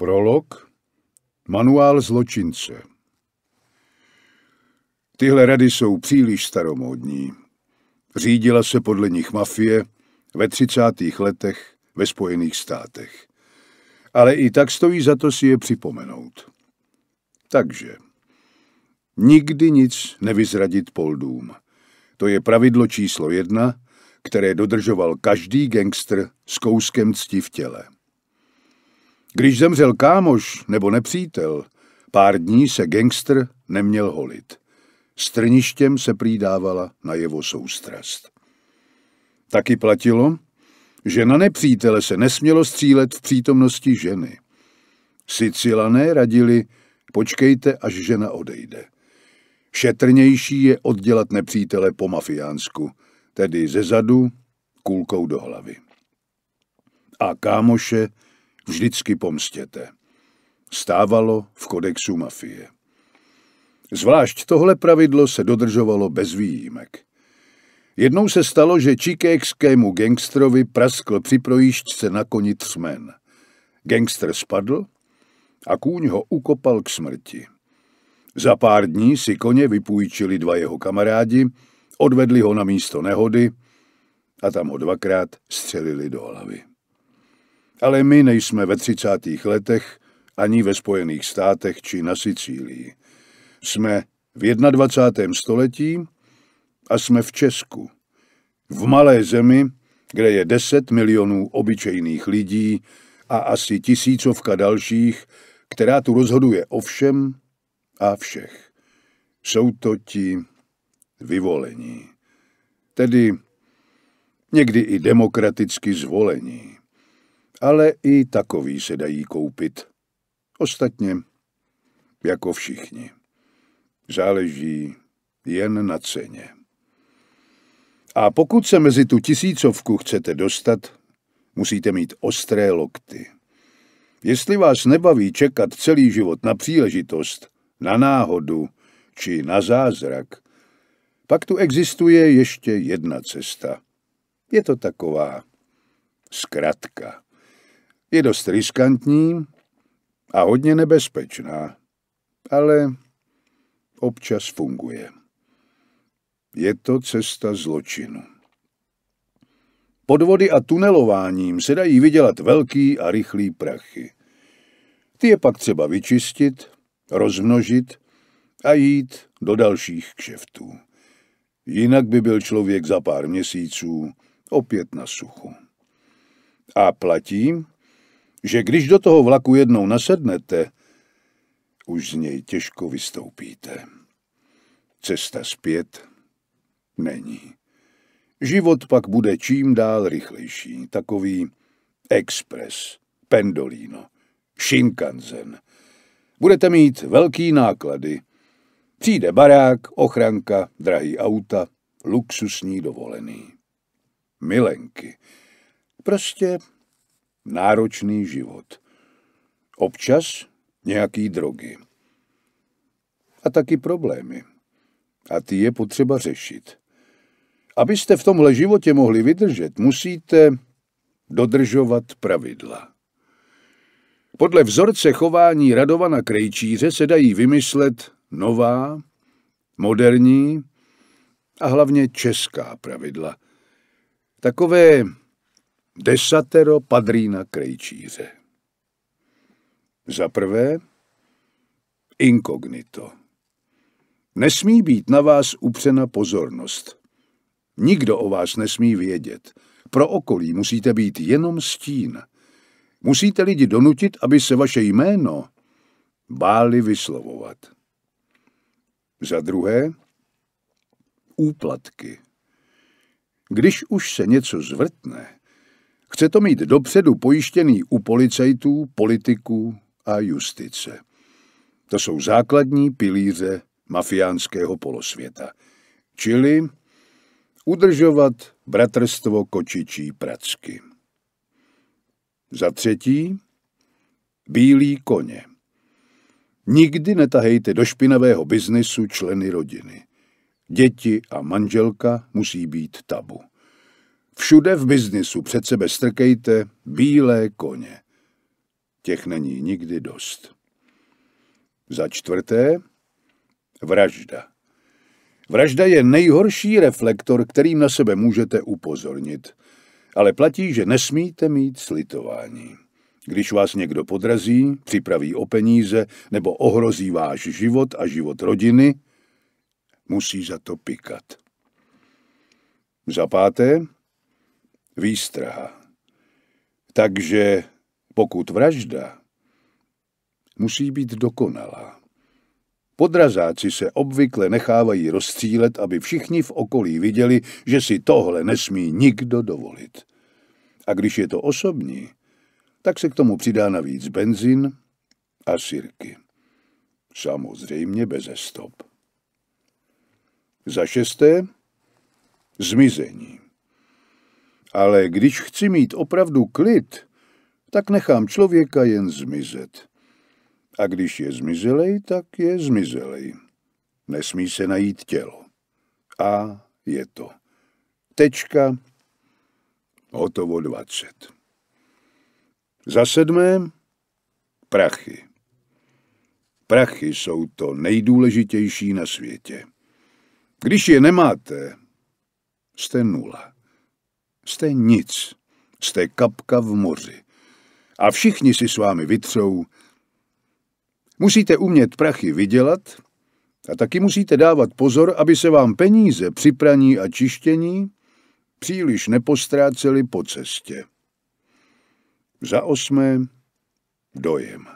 Prolog Manuál zločince Tyhle rady jsou příliš staromódní. Řídila se podle nich mafie ve 30. letech ve Spojených státech. Ale i tak stojí za to si je připomenout. Takže, nikdy nic nevyzradit poldům. To je pravidlo číslo jedna, které dodržoval každý gangster s kouskem cti v těle. Když zemřel kámoš nebo nepřítel, pár dní se gangster neměl holit. Strništěm se přidávala na jeho soustrast. Taky platilo, že na nepřítele se nesmělo střílet v přítomnosti ženy. Sicilané radili, počkejte, až žena odejde. Šetrnější je oddělat nepřítele po mafiánsku, tedy ze zadu, kulkou do hlavy. A kámoše vždycky pomstěte. Stávalo v kodexu mafie. Zvlášť tohle pravidlo se dodržovalo bez výjimek. Jednou se stalo, že čikékskému gangstrovi praskl při projížďce na koni třmen. Gangster spadl a kůň ho ukopal k smrti. Za pár dní si koně vypůjčili dva jeho kamarádi, odvedli ho na místo nehody a tam ho dvakrát střelili do hlavy ale my nejsme ve 30. letech ani ve Spojených státech či na Sicílii. Jsme v 21. století a jsme v Česku. V malé zemi, kde je 10 milionů obyčejných lidí a asi tisícovka dalších, která tu rozhoduje o všem a všech. Jsou to ti vyvolení, tedy někdy i demokraticky zvolení. Ale i takový se dají koupit. Ostatně, jako všichni. Záleží jen na ceně. A pokud se mezi tu tisícovku chcete dostat, musíte mít ostré lokty. Jestli vás nebaví čekat celý život na příležitost, na náhodu či na zázrak, pak tu existuje ještě jedna cesta. Je to taková zkratka. Je dost riskantní a hodně nebezpečná, ale občas funguje. Je to cesta zločinu. Podvody a tunelováním se dají vydělat velký a rychlý prachy. Ty je pak třeba vyčistit, rozmnožit a jít do dalších kšeftů. Jinak by byl člověk za pár měsíců opět na suchu. A platí, že když do toho vlaku jednou nasednete, už z něj těžko vystoupíte. Cesta zpět není. Život pak bude čím dál rychlejší, takový expres, pendolino, šinkanzen. Budete mít velký náklady. Přijde barák, ochranka, drahý auta, luxusní dovolený. Milenky. Prostě náročný život. Občas nějaký drogy. A taky problémy. A ty je potřeba řešit. Abyste v tomhle životě mohli vydržet, musíte dodržovat pravidla. Podle vzorce chování Radovana Krejčíře se dají vymyslet nová, moderní a hlavně česká pravidla. Takové Desatero padrína krejčíře. Za prvé, inkognito. Nesmí být na vás upřena pozornost. Nikdo o vás nesmí vědět. Pro okolí musíte být jenom stín. Musíte lidi donutit, aby se vaše jméno báli vyslovovat. Za druhé, úplatky. Když už se něco zvrtne, Chce to mít dopředu pojištěný u policajtů, politiků a justice. To jsou základní pilíře mafiánského polosvěta. Čili udržovat bratrstvo kočičí pracky. Za třetí, bílí koně. Nikdy netahejte do špinavého biznesu členy rodiny. Děti a manželka musí být tabu. Všude v biznisu před sebe strkejte bílé koně. Těch není nikdy dost. Za čtvrté, vražda. Vražda je nejhorší reflektor, kterým na sebe můžete upozornit. Ale platí, že nesmíte mít slitování. Když vás někdo podrazí, připraví o peníze nebo ohrozí váš život a život rodiny, musí za to pikat. Za páté, výstraha. Takže pokud vražda musí být dokonalá. Podrazáci se obvykle nechávají rozstřílet, aby všichni v okolí viděli, že si tohle nesmí nikdo dovolit. A když je to osobní, tak se k tomu přidá navíc benzín a sirky. Samozřejmě bez stop. Za šesté, zmizení. Ale když chci mít opravdu klid, tak nechám člověka jen zmizet. A když je zmizelej, tak je zmizelej. Nesmí se najít tělo. A je to. Tečka. Hotovo 20. Za sedmé, prachy. Prachy jsou to nejdůležitější na světě. Když je nemáte, jste nula jste nic, jste kapka v moři. A všichni si s vámi vytřou. Musíte umět prachy vydělat a taky musíte dávat pozor, aby se vám peníze při praní a čištění příliš nepostrácely po cestě. Za osmé dojem.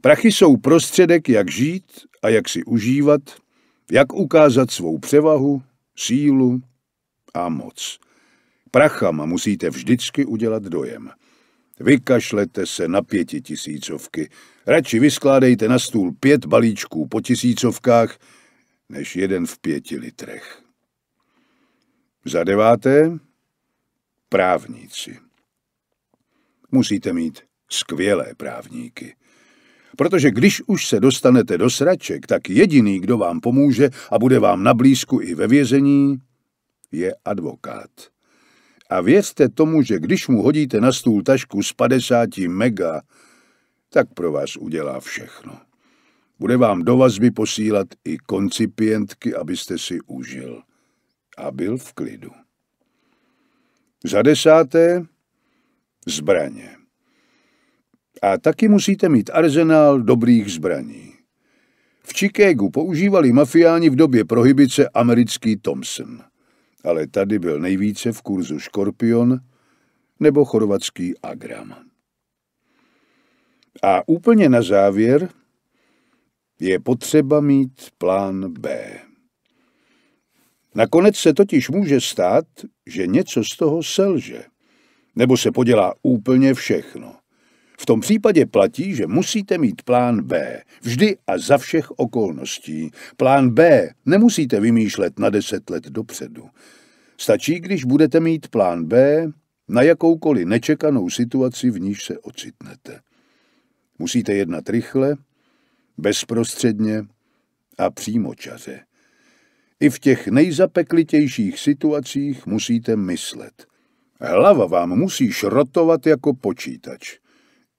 Prachy jsou prostředek, jak žít a jak si užívat, jak ukázat svou převahu, sílu a moc prachama musíte vždycky udělat dojem. Vykašlete se na tisícovky. Radši vyskládejte na stůl pět balíčků po tisícovkách, než jeden v pěti litrech. Za deváté, právníci. Musíte mít skvělé právníky. Protože když už se dostanete do sraček, tak jediný, kdo vám pomůže a bude vám na blízku i ve vězení, je advokát. A věřte tomu, že když mu hodíte na stůl tašku z 50 mega, tak pro vás udělá všechno. Bude vám do vazby posílat i koncipientky, abyste si užil. A byl v klidu. Za desáté, zbraně. A taky musíte mít arzenál dobrých zbraní. V Chicagu používali mafiáni v době prohibice americký Thompson – ale tady byl nejvíce v kurzu Škorpion nebo chorvatský Agram. A úplně na závěr je potřeba mít plán B. Nakonec se totiž může stát, že něco z toho selže, nebo se podělá úplně všechno. V tom případě platí, že musíte mít plán B, vždy a za všech okolností. Plán B nemusíte vymýšlet na deset let dopředu. Stačí, když budete mít plán B na jakoukoliv nečekanou situaci, v níž se ocitnete. Musíte jednat rychle, bezprostředně a přímočaře. I v těch nejzapeklitějších situacích musíte myslet. Hlava vám musí šrotovat jako počítač.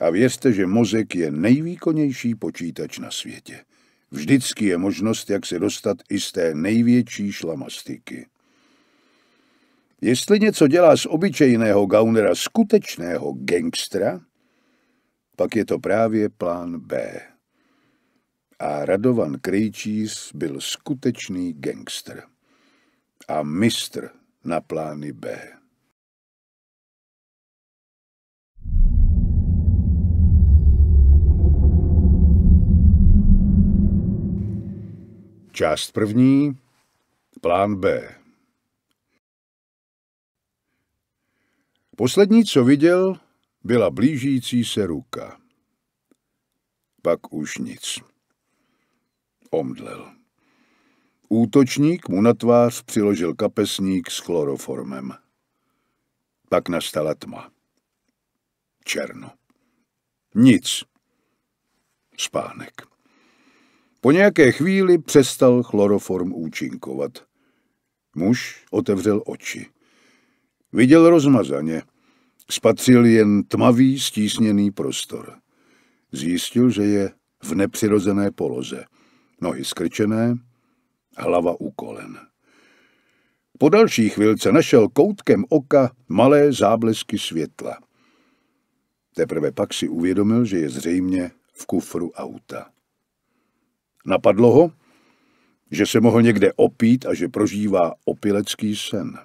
A věřte, že mozek je nejvýkonnější počítač na světě. Vždycky je možnost, jak se dostat i z té největší šlamastiky. Jestli něco dělá z obyčejného gaunera skutečného gangstra, pak je to právě plán B. A Radovan Krejčís byl skutečný gangster a mistr na plány B. Část první. Plán B. Poslední, co viděl, byla blížící se ruka. Pak už nic. Omdlel. Útočník mu na tvář přiložil kapesník s chloroformem. Pak nastala tma. Černo. Nic. Spánek. Po nějaké chvíli přestal chloroform účinkovat. Muž otevřel oči. Viděl rozmazaně. Spatřil jen tmavý, stísněný prostor. Zjistil, že je v nepřirozené poloze. Nohy skrčené, hlava u kolen. Po další chvilce našel koutkem oka malé záblesky světla. Teprve pak si uvědomil, že je zřejmě v kufru auta. Napadlo ho, že se mohl někde opít a že prožívá opilecký sen.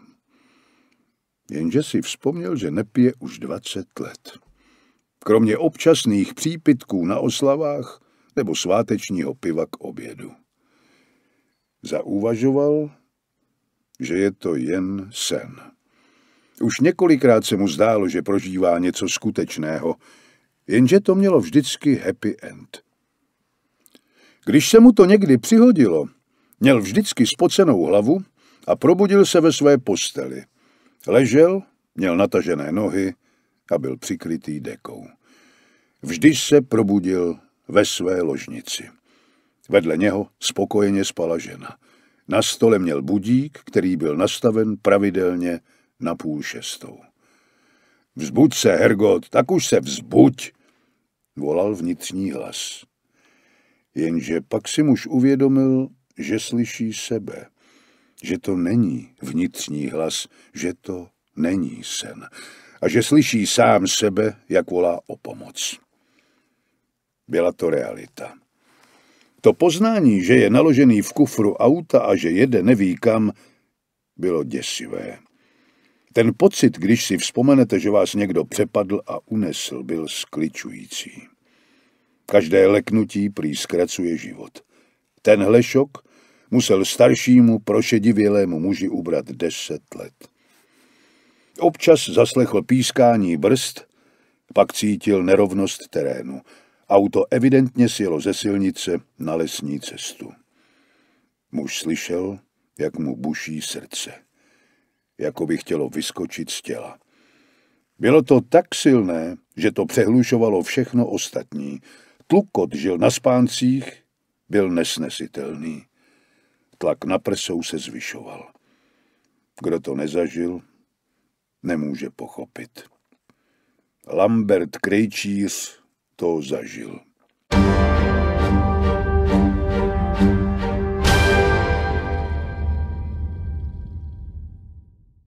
Jenže si vzpomněl, že nepije už 20 let. Kromě občasných přípitků na oslavách nebo svátečního piva k obědu. Zauvažoval, že je to jen sen. Už několikrát se mu zdálo, že prožívá něco skutečného, jenže to mělo vždycky happy end. Když se mu to někdy přihodilo, měl vždycky spocenou hlavu a probudil se ve své posteli. Ležel, měl natažené nohy a byl přikrytý dekou. Vždy se probudil ve své ložnici. Vedle něho spokojeně spala žena. Na stole měl budík, který byl nastaven pravidelně na půl šestou. Vzbuď se, Hergot, tak už se vzbuď, volal vnitřní hlas. Jenže pak si muž uvědomil, že slyší sebe, že to není vnitřní hlas, že to není sen a že slyší sám sebe, jak volá o pomoc. Byla to realita. To poznání, že je naložený v kufru auta a že jede neví kam, bylo děsivé. Ten pocit, když si vzpomenete, že vás někdo přepadl a unesl, byl skličující. Každé leknutí prý zkracuje život. Tenhle šok musel staršímu prošedivělému muži ubrat deset let. Občas zaslechl pískání brzd, pak cítil nerovnost terénu. Auto evidentně sjelo ze silnice na lesní cestu. Muž slyšel, jak mu buší srdce. Jako by chtělo vyskočit z těla. Bylo to tak silné, že to přehlušovalo všechno ostatní, Tlukot žil na spáncích, byl nesnesitelný. Tlak na prsou se zvyšoval. Kdo to nezažil, nemůže pochopit. Lambert Krejčíř to zažil.